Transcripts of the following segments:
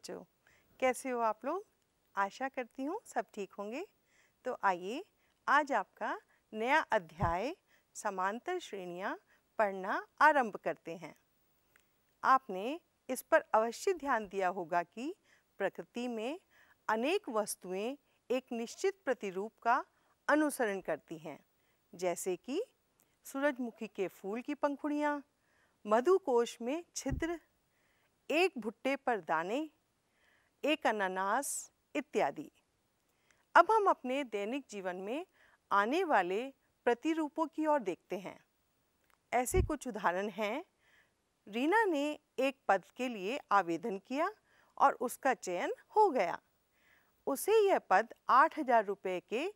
बच्चों कैसे हो आप लोग आशा करती हूँ सब ठीक होंगे तो आइए आज आपका नया अध्याय समांतर श्रेणियाँ पढ़ना आरंभ करते हैं आपने इस पर अवश्य ध्यान दिया होगा कि प्रकृति में अनेक वस्तुएं एक निश्चित प्रतिरूप का अनुसरण करती हैं जैसे कि सूरजमुखी के फूल की पंखुड़ियाँ मधुकोश में छिद्र एक भुट्टे पर दाने एक अनानास इत्यादि अब हम अपने दैनिक जीवन में आने वाले प्रतिरूपों की ओर देखते हैं ऐसे कुछ उदाहरण हैं रीना ने एक पद के लिए आवेदन किया और उसका चयन हो गया उसे यह पद आठ हजार रुपये के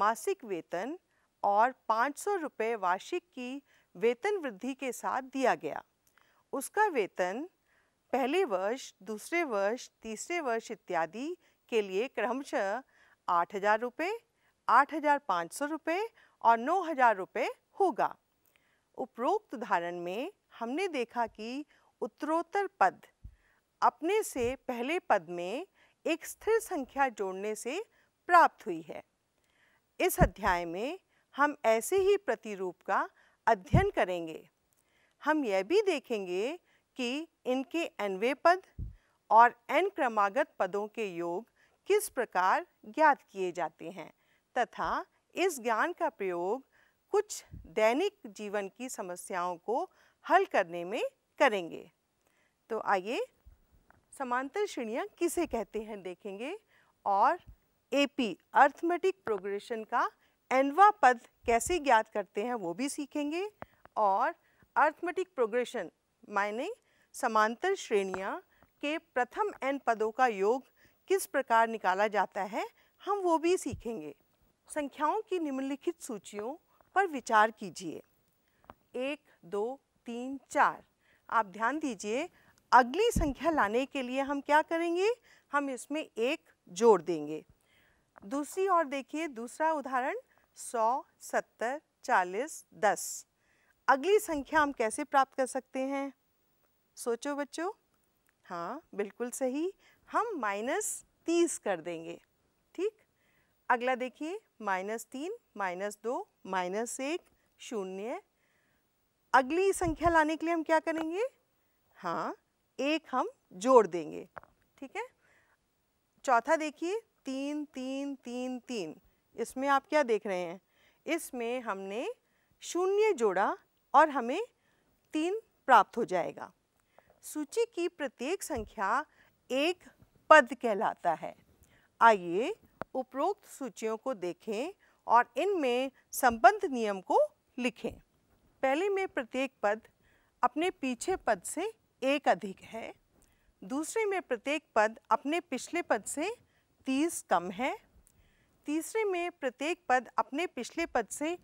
मासिक वेतन और पाँच सौ रुपये वार्षिक की वेतन वृद्धि के साथ दिया गया उसका वेतन पहले वर्ष दूसरे वर्ष तीसरे वर्ष इत्यादि के लिए क्रमशः आठ हज़ार रुपये आठ हज़ार पाँच सौ रुपये और नौ हज़ार रुपये होगा उपरोक्त उदाहरण में हमने देखा कि उत्तरोत्तर पद अपने से पहले पद में एक स्थिर संख्या जोड़ने से प्राप्त हुई है इस अध्याय में हम ऐसे ही प्रतिरूप का अध्ययन करेंगे हम यह भी देखेंगे कि इनके एनवे पद और एन क्रमागत पदों के योग किस प्रकार ज्ञात किए जाते हैं तथा इस ज्ञान का प्रयोग कुछ दैनिक जीवन की समस्याओं को हल करने में करेंगे तो आइए समांतर श्रेणियाँ किसे कहते हैं देखेंगे और एपी अर्थमेटिक प्रोग्रेशन का एनवा पद कैसे ज्ञात करते हैं वो भी सीखेंगे और अर्थमेटिक प्रोग्रेशन माइनिंग समांतर श्रेणियाँ के प्रथम एन पदों का योग किस प्रकार निकाला जाता है हम वो भी सीखेंगे संख्याओं की निम्नलिखित सूचियों पर विचार कीजिए एक दो तीन चार आप ध्यान दीजिए अगली संख्या लाने के लिए हम क्या करेंगे हम इसमें एक जोड़ देंगे दूसरी और देखिए दूसरा उदाहरण सौ सत्तर चालीस दस अगली संख्या हम कैसे प्राप्त कर सकते हैं सोचो बच्चों हाँ बिल्कुल सही हम माइनस तीस कर देंगे ठीक अगला देखिए माइनस तीन माइनस दो माइनस एक शून्य अगली संख्या लाने के लिए हम क्या करेंगे हाँ एक हम जोड़ देंगे ठीक है चौथा देखिए तीन तीन तीन तीन इसमें आप क्या देख रहे हैं इसमें हमने शून्य जोड़ा और हमें तीन प्राप्त हो जाएगा सूची की प्रत्येक संख्या एक पद कहलाता है आइए उपरोक्त सूचियों को देखें और इनमें संबंध नियम को लिखें पहले में प्रत्येक पद अपने पीछे पद से एक अधिक है दूसरे में प्रत्येक पद अपने पिछले पद से तीस कम है तीसरे में प्रत्येक पद अपने पिछले पद से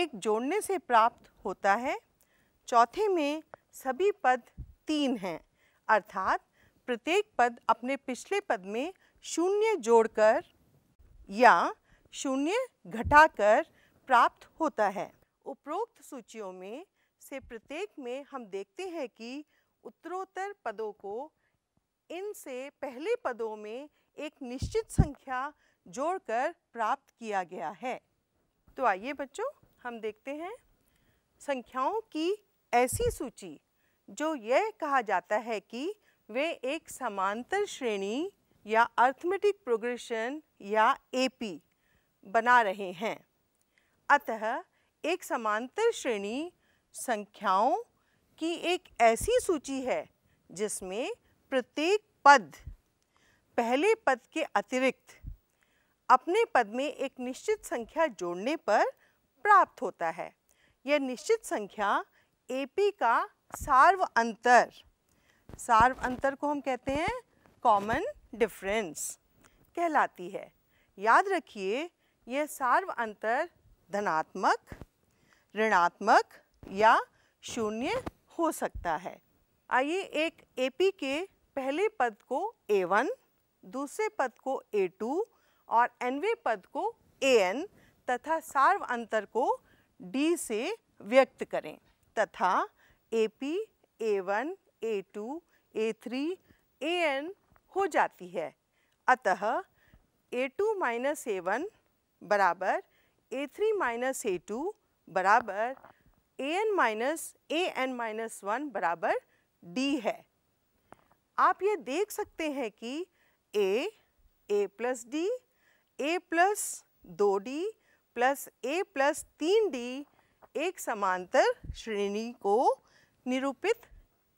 एक जोड़ने से प्राप्त होता है चौथे में सभी पद तीन हैं अर्थात प्रत्येक पद अपने पिछले पद में शून्य जोड़कर या शून्य घटाकर प्राप्त होता है उपरोक्त सूचियों में से प्रत्येक में हम देखते हैं कि उत्तरोत्तर पदों को इनसे पहले पदों में एक निश्चित संख्या जोड़कर प्राप्त किया गया है तो आइए बच्चों हम देखते हैं संख्याओं की ऐसी सूची जो यह कहा जाता है कि वे एक समांतर श्रेणी या अर्थमेटिक प्रोग्रेशन या एपी बना रहे हैं अतः एक समांतर श्रेणी संख्याओं की एक ऐसी सूची है जिसमें प्रत्येक पद पहले पद के अतिरिक्त अपने पद में एक निश्चित संख्या जोड़ने पर प्राप्त होता है यह निश्चित संख्या एपी का सार्व अंतर सार्व अंतर को हम कहते हैं कॉमन डिफरेंस कहलाती है याद रखिए यह सार्व अंतर धनात्मक ऋणात्मक या शून्य हो सकता है आइए एक एपी के पहले पद को ए वन दूसरे पद को ए टू और एनवे पद को एन तथा सार्व अंतर को डी से व्यक्त करें तथा A A A P one two A three A N हो जाती है अतः A two minus A one बराबर A three minus A two बराबर A N minus A N minus one बराबर डी है आप ये देख सकते हैं कि A A plus D A plus दो डी प्लस ए प्लस तीन डी एक समांतर श्रेणी को निरूपित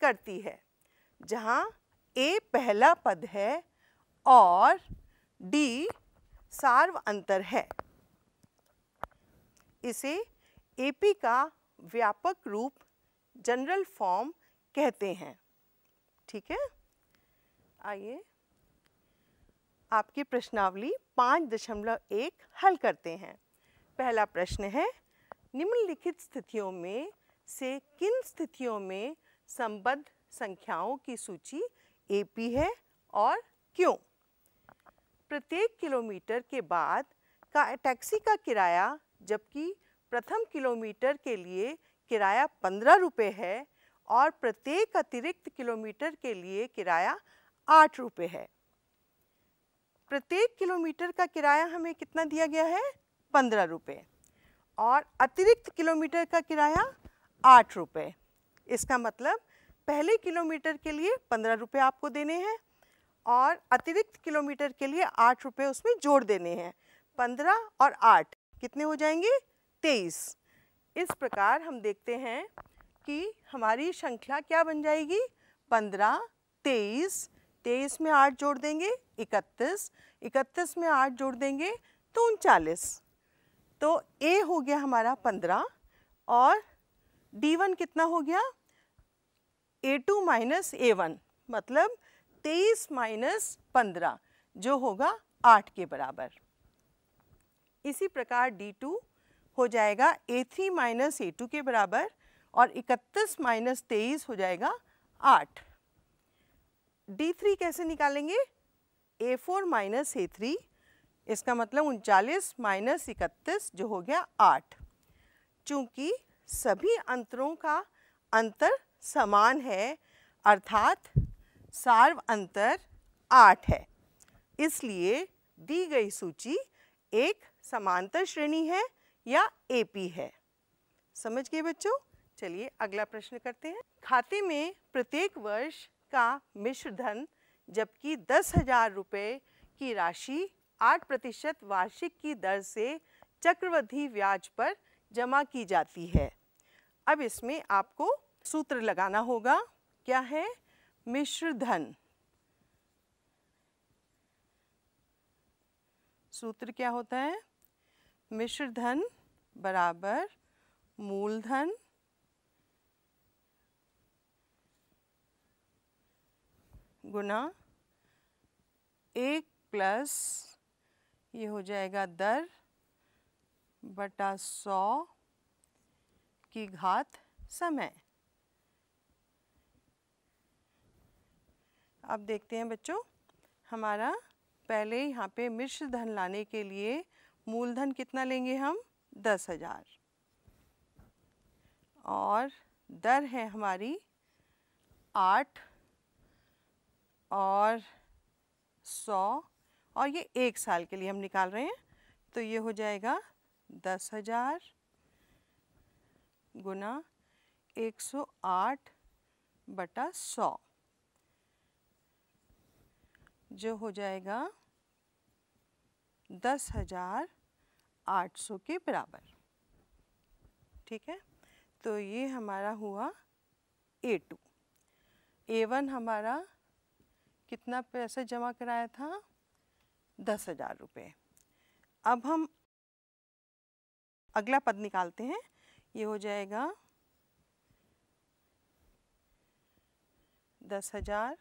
करती है जहाँ ए पहला पद है और डी सार्व अंतर है इसे एपी का व्यापक रूप जनरल फॉर्म कहते हैं ठीक है आइए आपकी प्रश्नावली पाँच दशमलव एक हल करते हैं पहला प्रश्न है निम्नलिखित स्थितियों में से किन स्थितियों में संबद्ध संख्याओं की सूची एपी है और क्यों प्रत्येक किलोमीटर के बाद का टैक्सी का किराया जबकि प्रथम किलोमीटर के लिए किराया पंद्रह रुपये है और प्रत्येक अतिरिक्त किलोमीटर के लिए किराया आठ रुपये है प्रत्येक किलोमीटर का किराया हमें कितना दिया गया है पंद्रह रुपये और अतिरिक्त किलोमीटर का किराया आठ रुपये इसका मतलब पहले किलोमीटर के लिए पंद्रह रुपये आपको देने हैं और अतिरिक्त किलोमीटर के लिए आठ रुपये उसमें जोड़ देने हैं पंद्रह और आठ कितने हो जाएंगे तेईस इस प्रकार हम देखते हैं कि हमारी श्रृंखला क्या बन जाएगी पंद्रह तेईस तेईस में आठ जोड़ देंगे इकतीस इकतीस में आठ जोड़ देंगे तो उनचालीस तो ए हो गया हमारा पंद्रह और d1 कितना हो गया a2 टू माइनस ए मतलब 23 माइनस पंद्रह जो होगा 8 के बराबर इसी प्रकार d2 हो जाएगा a3 थ्री माइनस ए के बराबर और 31 माइनस तेईस हो जाएगा 8 d3 कैसे निकालेंगे a4 four minus A three इसका मतलब उनचालीस माइनस इकतीस जो हो गया 8 चूंकि सभी अंतरों का अंतर समान है अर्थात सार्व अंतर आठ है इसलिए दी गई सूची एक समांतर श्रेणी है या एपी है समझ गए बच्चों चलिए अगला प्रश्न करते हैं खाते में प्रत्येक वर्ष का मिश्र धन जबकि दस हजार रुपये की राशि आठ प्रतिशत वार्षिक की दर से चक्रवृद्धि ब्याज पर जमा की जाती है अब इसमें आपको सूत्र लगाना होगा क्या है मिश्र धन सूत्र क्या होता है मिश्र धन बराबर मूलधन गुना एक प्लस ये हो जाएगा दर बटा सौ की घात समय अब देखते हैं बच्चों हमारा पहले यहाँ पे मिश्र धन लाने के लिए मूलधन कितना लेंगे हम दस हज़ार और दर है हमारी आठ और सौ और ये एक साल के लिए हम निकाल रहे हैं तो ये हो जाएगा दस हज़ार गुना आठ बटा सौ जो हो जाएगा दस हज़ार आठ सौ के बराबर ठीक है तो ये हमारा हुआ ए टू ए वन हमारा कितना पैसा जमा कराया था दस हज़ार रुपये अब हम अगला पद निकालते हैं ये हो जाएगा दस हज़ार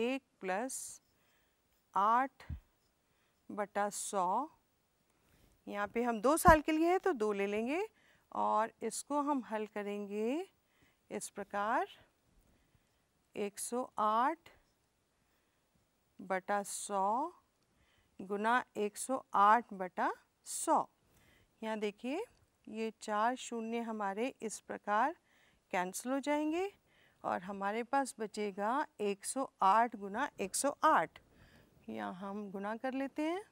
एक प्लस आठ बटा सौ यहाँ पे हम दो साल के लिए हैं तो दो ले लेंगे और इसको हम हल करेंगे इस प्रकार एक सौ आठ बटा सौ गुना एक सौ आठ बटा सौ यहाँ देखिए ये चार शून्य हमारे इस प्रकार कैंसिल हो जाएंगे और हमारे पास बचेगा 108 गुना 108 यहाँ हम गुना कर लेते हैं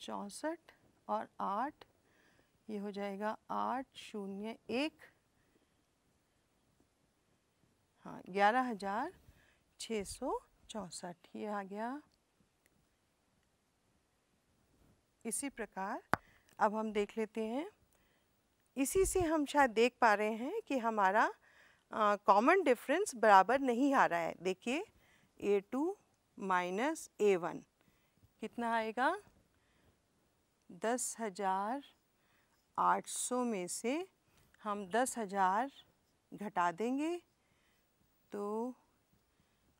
चौंसठ और आठ ये हो जाएगा आठ शून्य एक हाँ ग्यारह हज़ार छः सौ चौंसठ ये आ गया इसी प्रकार अब हम देख लेते हैं इसी से हम शायद देख पा रहे हैं कि हमारा कॉमन डिफरेंस बराबर नहीं आ रहा है देखिए A two minus A one कितना आएगा दस हज़ार आठ सौ में से हम दस हज़ार घटा देंगे तो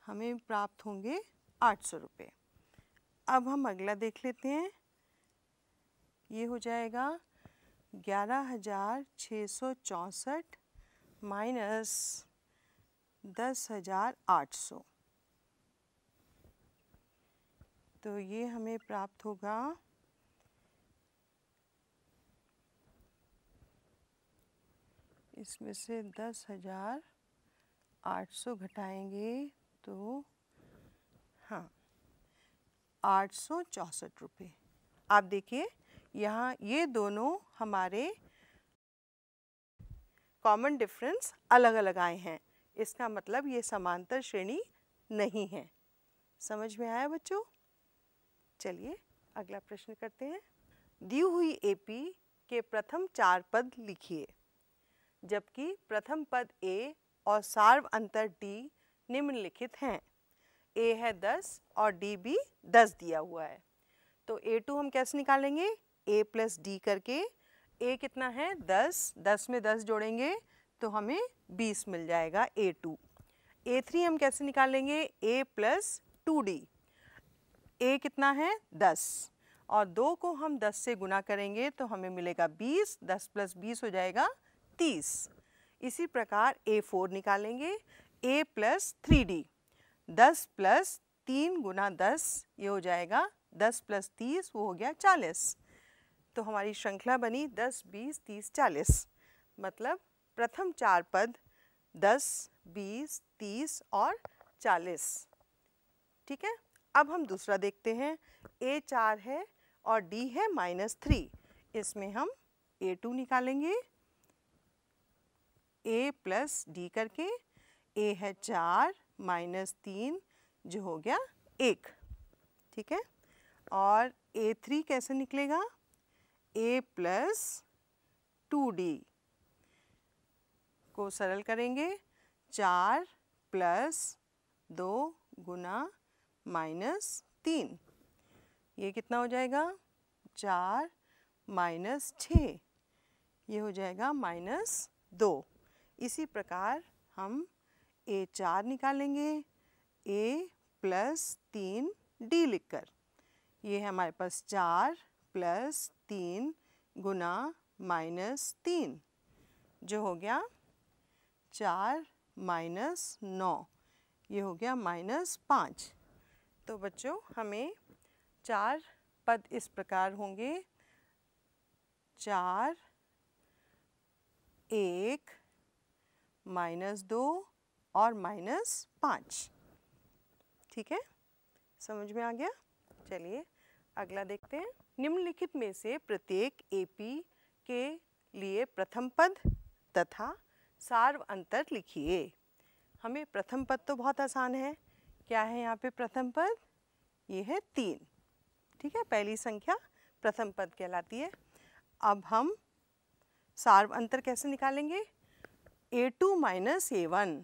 हमें प्राप्त होंगे आठ सौ रुपये अब हम अगला देख लेते हैं ये हो जाएगा ग्यारह हज़ार छः सौ चौंसठ माइनस दस हज़ार आठ सौ तो ये हमें प्राप्त होगा इसमें से दस हज़ार आठ सौ घटाएंगे तो हाँ आठ सौ चौंसठ रुपये आप देखिए यहाँ ये दोनों हमारे कॉमन डिफरेंस अलग अलग आए हैं इसका मतलब ये समांतर श्रेणी नहीं है समझ में आया बच्चों चलिए अगला प्रश्न करते हैं दी हुई एपी के प्रथम चार पद लिखिए जबकि प्रथम पद ए और सार्व अंतर डी निम्नलिखित हैं ए है दस और डी भी दस दिया हुआ है तो ए टू हम कैसे निकालेंगे ए प्लस डी करके ए कितना है दस दस में दस जोड़ेंगे तो हमें बीस मिल जाएगा ए टू ए थ्री हम कैसे निकालेंगे A plus two D A कितना है दस और दो को हम दस से गुना करेंगे तो हमें मिलेगा बीस दस प्लस बीस हो जाएगा तीस इसी प्रकार ए फोर निकालेंगे ए प्लस थ्री डी दस प्लस तीन गुना दस ये हो जाएगा दस प्लस तीस वो हो गया चालीस तो हमारी श्रृंखला बनी दस बीस तीस चालीस मतलब प्रथम चार पद दस बीस तीस और चालीस ठीक है अब हम दूसरा देखते हैं ए चार है और डी है माइनस थ्री इसमें हम ए टू निकालेंगे ए प्लस डी करके ए है चार माइनस तीन जो हो गया एक ठीक है और ए थ्री कैसे निकलेगा a प्लस टू डी को सरल करेंगे चार प्लस दो गुना माइनस तीन ये कितना हो जाएगा चार माइनस छ ये हो जाएगा माइनस दो इसी प्रकार हम ए चार निकालेंगे ए प्लस तीन डी लिखकर ये है हमारे पास चार प्लस तीन गुना माइनस तीन जो हो गया चार माइनस नौ ये हो गया माइनस पाँच तो बच्चों हमें चार पद इस प्रकार होंगे चार एक माइनस दो और माइनस पाँच ठीक है समझ में आ गया चलिए अगला देखते हैं निम्नलिखित में से प्रत्येक एपी के लिए प्रथम पद तथा सार्व अंतर लिखिए हमें प्रथम पद तो बहुत आसान है क्या है यहाँ पे प्रथम पद ये है तीन ठीक है पहली संख्या प्रथम पद कहलाती है अब हम सार्व अंतर कैसे निकालेंगे A two minus A one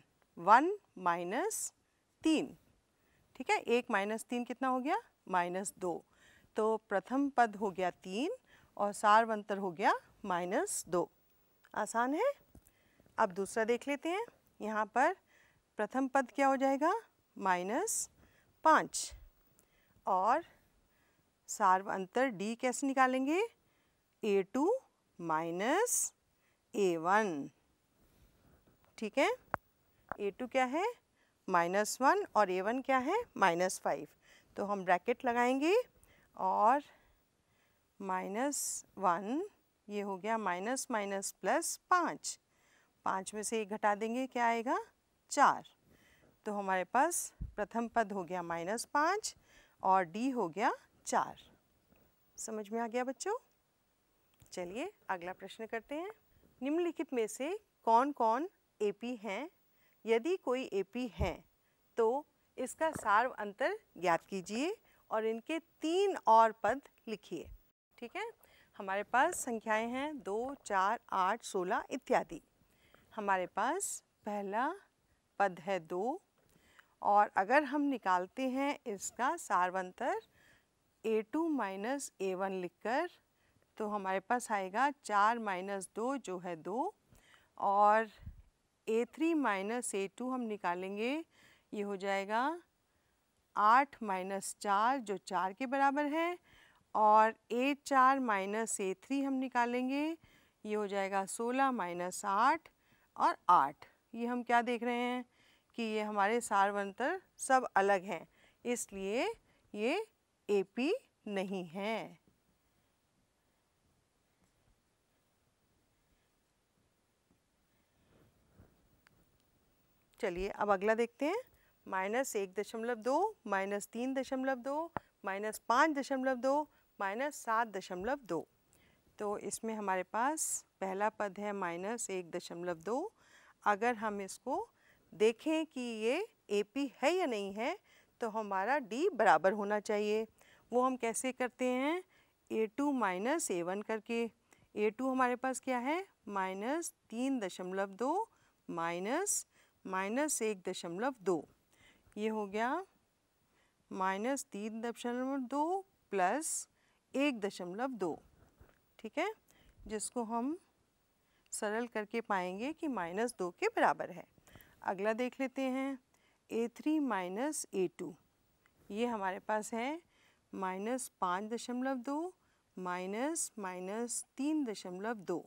one minus तीन ठीक है एक माइनस तीन कितना हो गया माइनस दो तो प्रथम पद हो गया तीन और सार्वंतर हो गया माइनस दो आसान है अब दूसरा देख लेते हैं यहाँ पर प्रथम पद क्या हो जाएगा माइनस पाँच और सार्व अंतर डी कैसे निकालेंगे A two minus A one ठीक है ए टू क्या है माइनस वन और ए वन क्या है माइनस फाइव तो हम ब्रैकेट लगाएंगे और माइनस वन ये हो गया माइनस माइनस प्लस पाँच पाँच में से एक घटा देंगे क्या आएगा चार तो हमारे पास प्रथम पद हो गया माइनस पाँच और डी हो गया चार समझ में आ गया बच्चों चलिए अगला प्रश्न करते हैं निम्नलिखित में से कौन कौन एपी हैं यदि कोई एपी हैं तो इसका सार्व अंतर ज्ञात कीजिए और इनके तीन और पद लिखिए ठीक है हमारे पास संख्याएं हैं दो चार आठ सोलह इत्यादि हमारे पास पहला पद है दो और अगर हम निकालते हैं इसका सार्वंतर A two minus A one लिख कर तो हमारे पास आएगा चार माइनस दो जो है दो और A three minus A two हम निकालेंगे ये हो जाएगा आठ माइनस चार जो चार के बराबर है और ए चार माइनस ए थ्री हम निकालेंगे ये हो जाएगा सोलह माइनस आठ और आठ ये हम क्या देख रहे हैं कि ये हमारे सारवंतर सब अलग हैं इसलिए ये ए पी नहीं है चलिए अब अगला देखते हैं माइनस एक दशमलव दो माइनस तीन दशमलव दो माइनस पाँच दशमलव दो माइनस सात दशमलव दो तो इसमें हमारे पास पहला पद है माइनस एक दशमलव दो अगर हम इसको देखें कि ये ए पी है या नहीं है तो हमारा डी बराबर होना चाहिए वो हम कैसे करते हैं A two minus A one करके ए टू हमारे पास क्या है माइनस तीन दशमलव दो माइनस माइनस एक दशमलव दो ये हो गया माइनस तीन दशमलव दो प्लस एक दशमलव दो ठीक है जिसको हम सरल करके पाएंगे कि माइनस दो के बराबर है अगला देख लेते हैं A three minus A two ये हमारे पास है माइनस पाँच दशमलव दो माइनस माइनस तीन दशमलव दो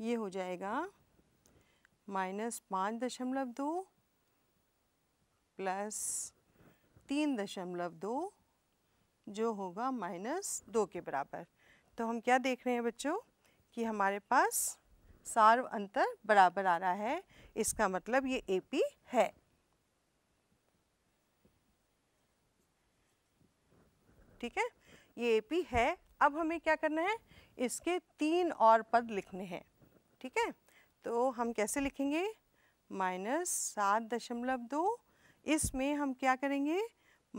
ये हो जाएगा माइनस पाँच दशमलव दो प्लस तीन दशमलव दो जो होगा माइनस दो के बराबर तो हम क्या देख रहे हैं बच्चों कि हमारे पास सार्व अंतर बराबर आ रहा है इसका मतलब ये एपी है ठीक है ये एपी है अब हमें क्या करना है इसके तीन और पद लिखने हैं ठीक है तो हम कैसे लिखेंगे माइनस सात दशमलव दो इसमें हम क्या करेंगे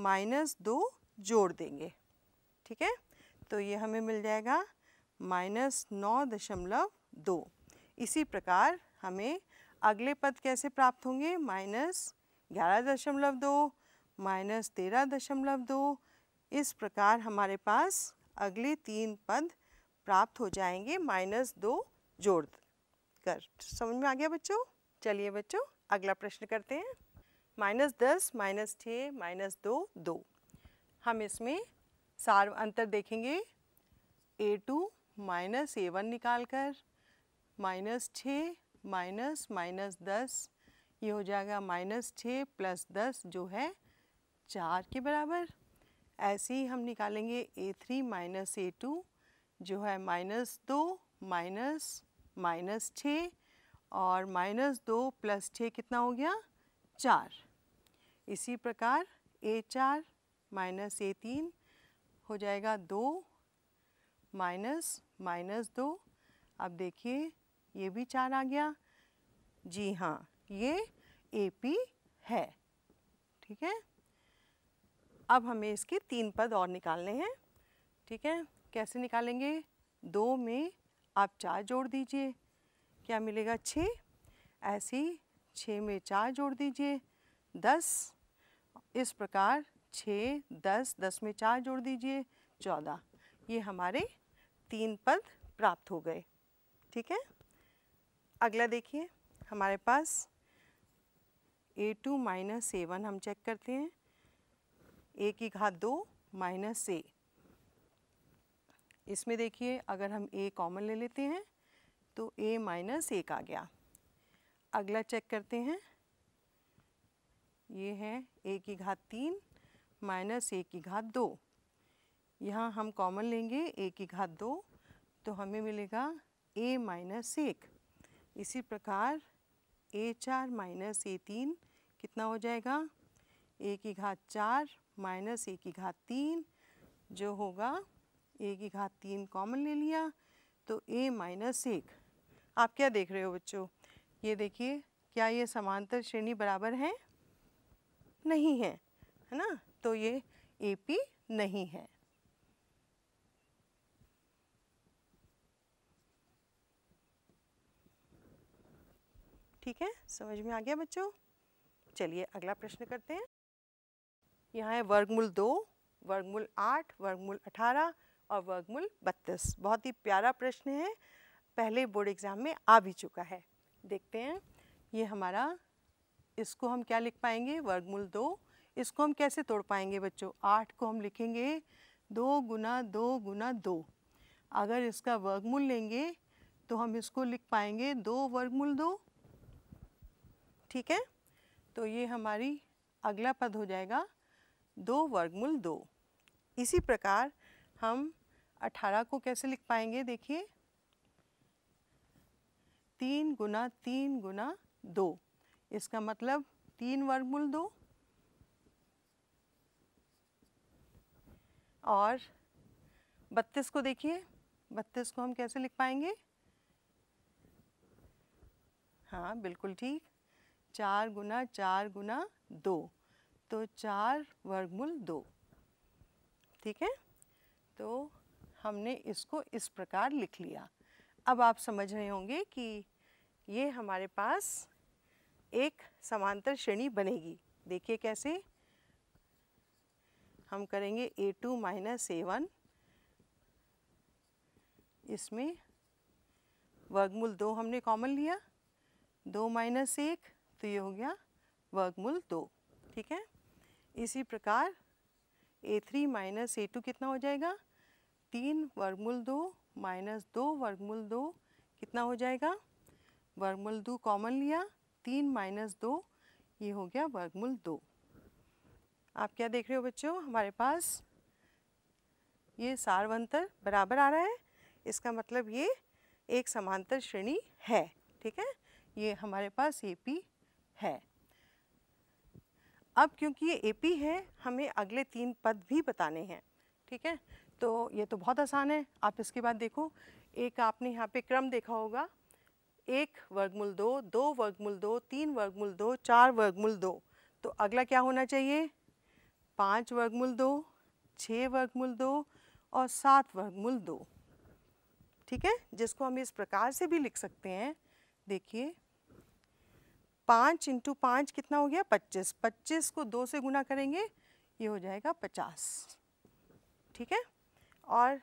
माइनस दो जोड़ देंगे ठीक है तो ये हमें मिल जाएगा माइनस नौ दशमलव दो इसी प्रकार हमें अगले पद कैसे प्राप्त होंगे माइनस ग्यारह दशमलव दो माइनस तेरह दशमलव दो इस प्रकार हमारे पास अगले तीन पद प्राप्त हो जाएंगे माइनस दो जोड़ कर समझ में आ गया बच्चों चलिए बच्चों अगला प्रश्न करते हैं माइनस दस माइनस छः माइनस दो दो हम इसमें सार अंतर देखेंगे A two minus A one निकाल कर माइनस छः माइनस माइनस दस ये हो जाएगा माइनस छः प्लस दस जो है चार के बराबर ऐसे ही हम निकालेंगे A three minus A two जो है माइनस दो माइनस माइनस छः और माइनस दो प्लस छः कितना हो गया चार इसी प्रकार ए चार माइनस ए तीन हो जाएगा दो माइनस माइनस दो अब देखिए ये भी चार आ गया जी हाँ ये ए पी है ठीक है अब हमें इसके तीन पद और निकालने हैं ठीक है कैसे निकालेंगे दो में आप चार जोड़ दीजिए क्या मिलेगा छः ऐसी छः में चार जोड़ दीजिए दस इस प्रकार छः दस दस में चार जोड़ दीजिए चौदह ये हमारे तीन पद प्राप्त हो गए ठीक है अगला देखिए हमारे पास A two minus A one हम चेक करते हैं ए की घात दो माइनस ए इसमें देखिए अगर हम ए कॉमन ले लेते हैं तो ए माइनस एक आ गया अगला चेक करते हैं ये है ए की घात तीन माइनस ए की घात दो यहाँ हम कॉमन लेंगे ए की घात दो तो हमें मिलेगा ए माइनस एक इसी प्रकार ए चार माइनस ए तीन कितना हो जाएगा ए की घात चार माइनस ए की घात तीन जो होगा ए की घात तीन कॉमन ले लिया तो ए माइनस एक आप क्या देख रहे हो बच्चों ये देखिए क्या ये समांतर श्रेणी बराबर हैं नहीं है है ना तो ये ए पी नहीं है ठीक है समझ में आ गया बच्चों चलिए अगला प्रश्न करते हैं यहाँ है वर्गमूल दो वर्गमूल आठ वर्गमूल अठारह और वर्गमूल बत्तीस बहुत ही प्यारा प्रश्न है पहले बोर्ड एग्जाम में आ भी चुका है देखते हैं ये हमारा इसको हम क्या लिख पाएंगे वर्गमूल दो इसको हम कैसे तोड़ पाएंगे बच्चों आठ को हम लिखेंगे दो गुना दो गुना दो अगर इसका वर्गमूल लेंगे तो हम इसको लिख पाएंगे दो वर्गमूल दो ठीक है तो ये हमारी अगला पद हो जाएगा दो वर्गमूल दो इसी प्रकार हम अठारह को कैसे लिख पाएंगे देखिए तीन गुना तीन गुना दो इसका मतलब तीन वर्गमूल दो और बत्तीस को देखिए बत्तीस को हम कैसे लिख पाएंगे हाँ बिल्कुल ठीक चार गुना चार गुना दो तो चार वर्गमूल दो ठीक है तो हमने इसको इस प्रकार लिख लिया अब आप समझ रहे होंगे कि ये हमारे पास एक समांतर श्रेणी बनेगी देखिए कैसे हम करेंगे A two minus A one इसमें वर्गमूल दो हमने कॉमन लिया दो माइनस एक तो ये हो गया वर्गमूल दो ठीक है इसी प्रकार A three minus A two कितना हो जाएगा तीन वर्गमूल दो माइनस दो वर्गमूल दो कितना हो जाएगा वर्गमूल दो कॉमन लिया तीन माइनस दो ये हो गया वर्गमूल दो आप क्या देख रहे हो बच्चों हमारे पास ये सारवंतर बराबर आ रहा है इसका मतलब ये एक समांतर श्रेणी है ठीक है ये हमारे पास ए पी है अब क्योंकि ये ए पी है हमें अगले तीन पद भी बताने हैं ठीक है तो ये तो बहुत आसान है आप इसके बाद देखो एक आपने यहाँ पे क्रम देखा होगा एक वर्गमूल दो दो वर्गमूल दो तीन वर्गमूल दो चार वर्गमूल दो तो अगला क्या होना चाहिए पाँच वर्गमूल दो छः वर्गमूल दो और सात वर्गमूल दो ठीक है जिसको हम इस प्रकार से भी लिख सकते हैं देखिए पाँच इंटू पाँच कितना हो गया पच्चीस पच्चीस को दो से गुना करेंगे ये हो जाएगा पचास ठीक है और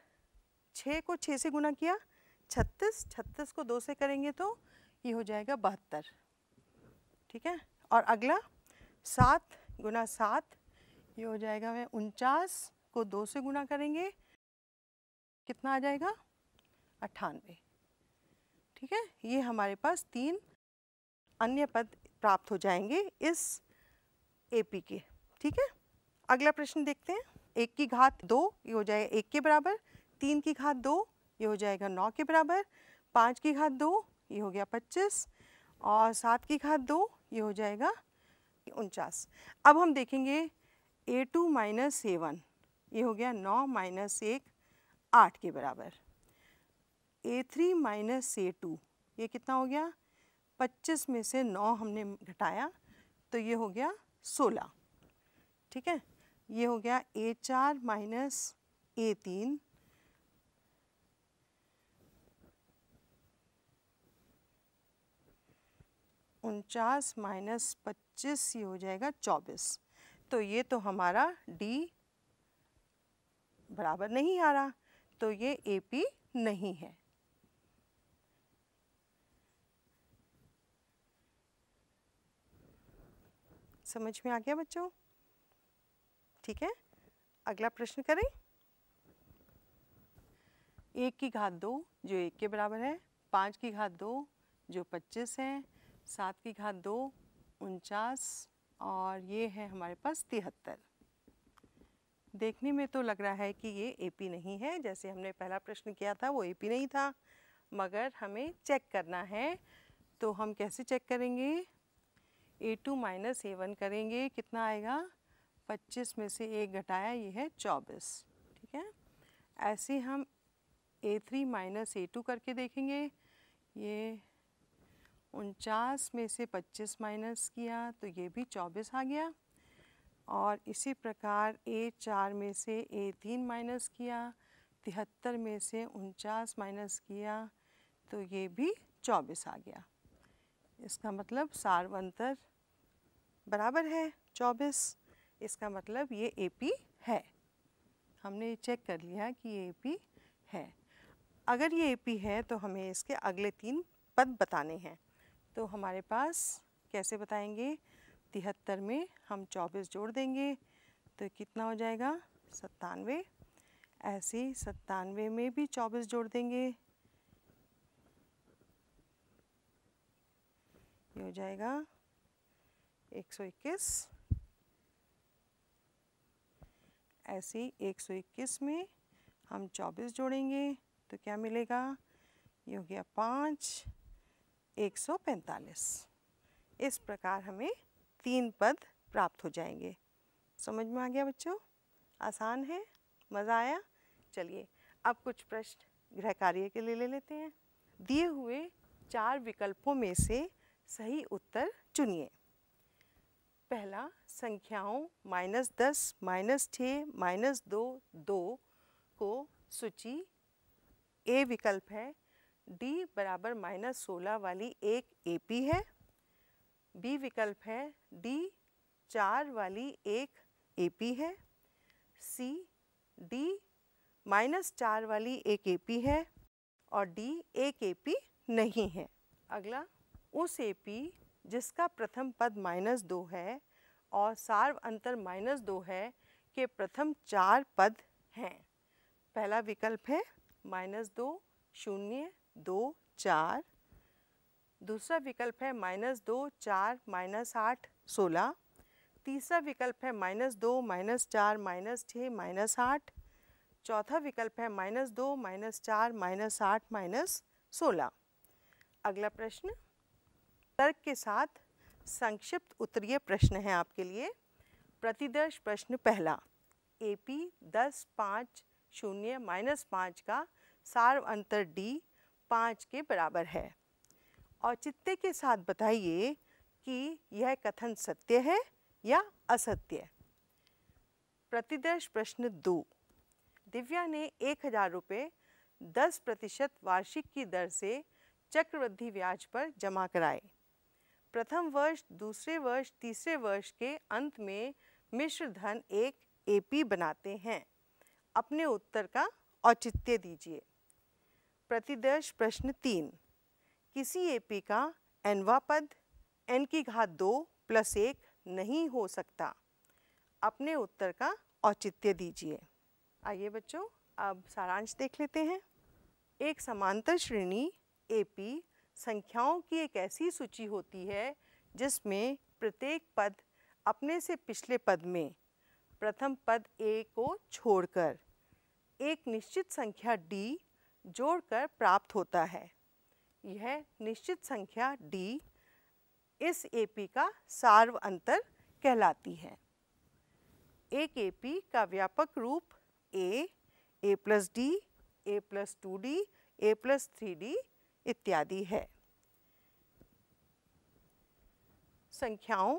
छः को छः से गुना किया छत्तीस छत्तीस को दो से करेंगे तो ये हो जाएगा बहत्तर ठीक है और अगला सात गुना सात ये हो जाएगा वह उनचास को दो से गुना करेंगे कितना आ जाएगा अट्ठानवे ठीक है ये हमारे पास तीन अन्य पद प्राप्त हो जाएंगे इस एपी के ठीक है अगला प्रश्न देखते हैं एक की घात दो ये हो जाएगा एक के बराबर तीन की घात दो ये हो जाएगा नौ के बराबर पाँच की घात दो ये हो गया पच्चीस और सात की घात दो ये हो जाएगा उनचास अब हम देखेंगे A two minus A one ये हो गया नौ माइनस एक आठ के बराबर A three minus A two ये कितना हो गया पच्चीस में से नौ हमने घटाया तो ये हो गया सोलह ठीक है ये हो गया ए चार माइनस ए तीन उनचास माइनस पच्चीस ये हो जाएगा चौबीस तो ये तो हमारा डी बराबर नहीं आ रहा तो ये ए पी नहीं है समझ में आ गया बच्चों ठीक है अगला प्रश्न करें एक की घात दो जो एक के बराबर है पाँच की घात दो जो पच्चीस है सात की घात दो उनचास और ये है हमारे पास तिहत्तर देखने में तो लग रहा है कि ये एपी नहीं है जैसे हमने पहला प्रश्न किया था वो एपी नहीं था मगर हमें चेक करना है तो हम कैसे चेक करेंगे A two minus A one करेंगे कितना आएगा पच्चीस में से एक घटाया ये है चौबीस ठीक है ऐसे हम A three minus A two करके देखेंगे ये उनचास में से 25 माइनस किया तो ये भी 24 आ गया और इसी प्रकार ए चार में से ए तीन माइनस किया तिहत्तर में से उनचास माइनस किया तो ये भी 24 आ गया इसका मतलब सार्वंतर बराबर है 24 इसका मतलब ये ए पी है हमने ये चेक कर लिया कि ये ए पी है अगर ये ए पी है तो हमें इसके अगले तीन पद बताने हैं तो हमारे पास कैसे बताएंगे तिहत्तर में हम चौबीस जोड़ देंगे तो कितना हो जाएगा सत्तानवे ऐसे ही सत्तानवे में भी चौबीस जोड़ देंगे ये हो जाएगा एक सौ इक्कीस ऐसे ही एक सौ इक्कीस में हम चौबीस जोड़ेंगे तो क्या मिलेगा ये हो गया पाँच 145 इस प्रकार हमें तीन पद प्राप्त हो जाएंगे समझ में आ गया बच्चों आसान है मज़ा आया चलिए अब कुछ प्रश्न गृह कार्य के लिए ले लेते हैं दिए हुए चार विकल्पों में से सही उत्तर चुनिए पहला संख्याओं माइनस दस माइनस छः माइनस दो दो को सूची ए विकल्प है d बराबर माइनस सोलह वाली एक ए पी है बी विकल्प है d चार वाली एक ए पी है सी डी माइनस चार वाली एक ए पी है और डी एक ए पी नहीं है अगला उस ए पी जिसका प्रथम पद माइनस दो है और सार्व अंतर माइनस दो है के प्रथम चार पद हैं पहला विकल्प है माइनस दो शून्य दो चार दूसरा विकल्प है माइनस दो चार माइनस आठ सोलह तीसरा विकल्प है माइनस दो माइनस चार माइनस छः माइनस आठ चौथा विकल्प है माइनस दो माइनस चार माइनस आठ माइनस सोलह अगला प्रश्न तर्क के साथ संक्षिप्त उत्तरीय प्रश्न है आपके लिए प्रतिदर्श प्रश्न पहला एपी दस पाँच शून्य माइनस पाँच का सार्व अंतर डी पाँच के बराबर है औचित्य के साथ बताइए कि यह कथन सत्य है या असत्य प्रतिदर्श प्रश्न दो दिव्या ने एक हज़ार रुपये दस प्रतिशत वार्षिक की दर से चक्रवृद्धि ब्याज पर जमा कराए प्रथम वर्ष दूसरे वर्ष तीसरे वर्ष के अंत में मिश्र धन एक एपी बनाते हैं अपने उत्तर का औचित्य दीजिए प्रतिदर्श प्रश्न तीन किसी एपी का एनवा पद एन की घात दो प्लस एक नहीं हो सकता अपने उत्तर का औचित्य दीजिए आइए बच्चों अब सारांश देख लेते हैं एक समांतर श्रेणी एपी संख्याओं की एक ऐसी सूची होती है जिसमें प्रत्येक पद अपने से पिछले पद में प्रथम पद ए को छोड़कर एक निश्चित संख्या डी जोड़कर प्राप्त होता है यह निश्चित संख्या d इस AP का सार्व अंतर कहलाती है एक AP का व्यापक रूप A, A plus D A plus two D A plus three D इत्यादि है संख्याओं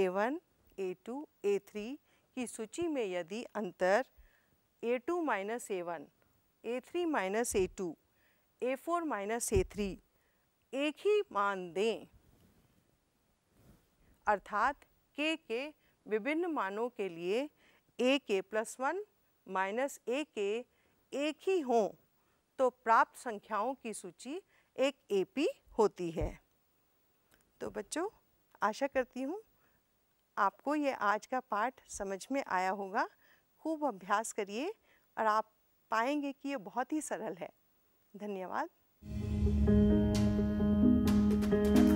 A1, A2, A3 की सूची में यदि अंतर A2 two minus A one A three minus A two A four minus A three एक ही मान दें अर्थात k के विभिन्न मानों के लिए ए के प्लस वन माइनस ए के एक ही हों तो प्राप्त संख्याओं की सूची एक ए पी होती है तो बच्चों आशा करती हूँ आपको ये आज का पाठ समझ में आया होगा खूब अभ्यास करिए और आप पाएंगे कि ये बहुत ही सरल है धन्यवाद